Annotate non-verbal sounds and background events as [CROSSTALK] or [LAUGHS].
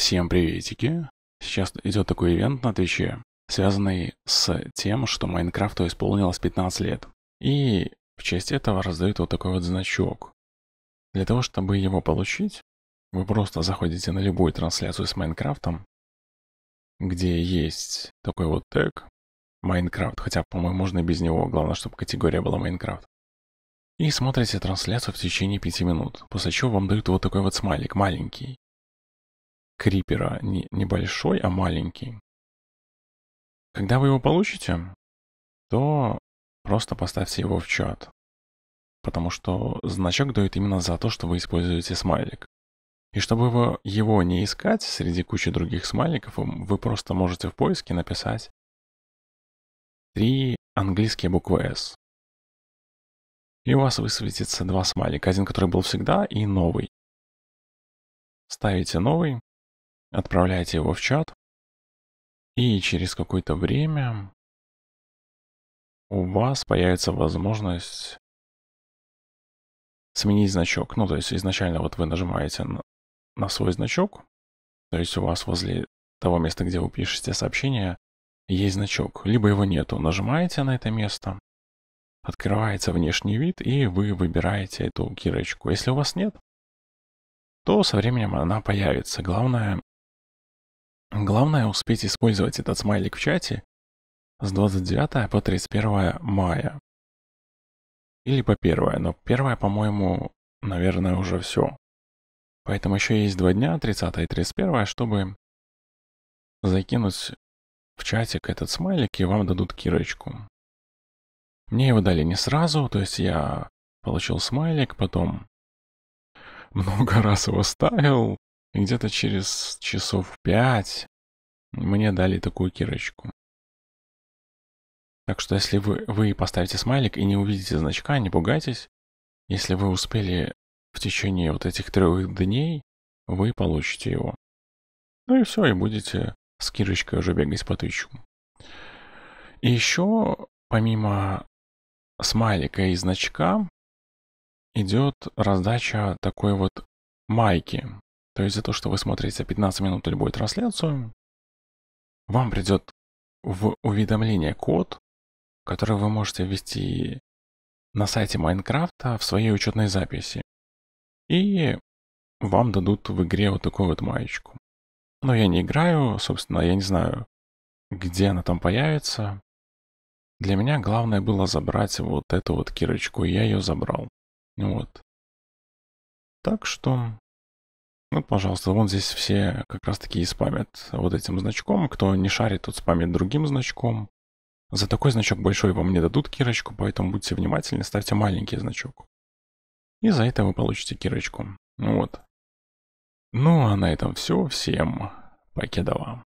Всем приветики! Сейчас идет такой ивент на Твиче, связанный с тем, что Майнкрафту исполнилось 15 лет. И в честь этого раздают вот такой вот значок. Для того, чтобы его получить, вы просто заходите на любую трансляцию с Майнкрафтом, где есть такой вот тег Майнкрафт, хотя, по-моему, можно и без него, главное, чтобы категория была Майнкрафт. И смотрите трансляцию в течение 5 минут, после чего вам дают вот такой вот смайлик, маленький, крипера не небольшой, а маленький. Когда вы его получите, то просто поставьте его в чат, потому что значок дает именно за то, что вы используете смайлик. И чтобы вы его не искать среди кучи других смайликов, вы просто можете в поиске написать три английские буквы S. И у вас высветится два смайлика, один, который был всегда, и новый. Ставите новый, отправляете его в чат, и через какое-то время у вас появится возможность сменить значок. Ну, то есть изначально вот вы нажимаете на, на свой значок, то есть у вас возле того места, где вы пишете сообщение, есть значок. Либо его нету, нажимаете на это место, открывается внешний вид, и вы выбираете эту кирочку. Если у вас нет, то со временем она появится. Главное Главное успеть использовать этот смайлик в чате с 29 по 31 мая. Или по 1, но 1, по-моему, наверное, уже все. Поэтому еще есть два дня, 30 и 31, чтобы закинуть в чатик этот смайлик, и вам дадут кирочку. Мне его дали не сразу, то есть я получил смайлик, потом [LAUGHS] много раз его ставил, и где-то через часов пять мне дали такую кирочку. Так что если вы, вы поставите смайлик и не увидите значка, не пугайтесь. Если вы успели в течение вот этих трех дней, вы получите его. Ну и все, и будете с кирочкой уже бегать по тычку. И еще, помимо смайлика и значка, идет раздача такой вот майки. То есть за то, что вы смотрите 15 минут любую трансляцию, вам придет в уведомление код, который вы можете ввести на сайте Майнкрафта в своей учетной записи. И вам дадут в игре вот такую вот маечку. Но я не играю, собственно, я не знаю, где она там появится. Для меня главное было забрать вот эту вот кирочку, и я ее забрал. Вот. Так что ну, пожалуйста, вон здесь все как раз таки и спамят вот этим значком. Кто не шарит, тот спамит другим значком. За такой значок большой вам не дадут кирочку, поэтому будьте внимательны, ставьте маленький значок. И за это вы получите кирочку. Вот. Ну а на этом все. Всем покедова.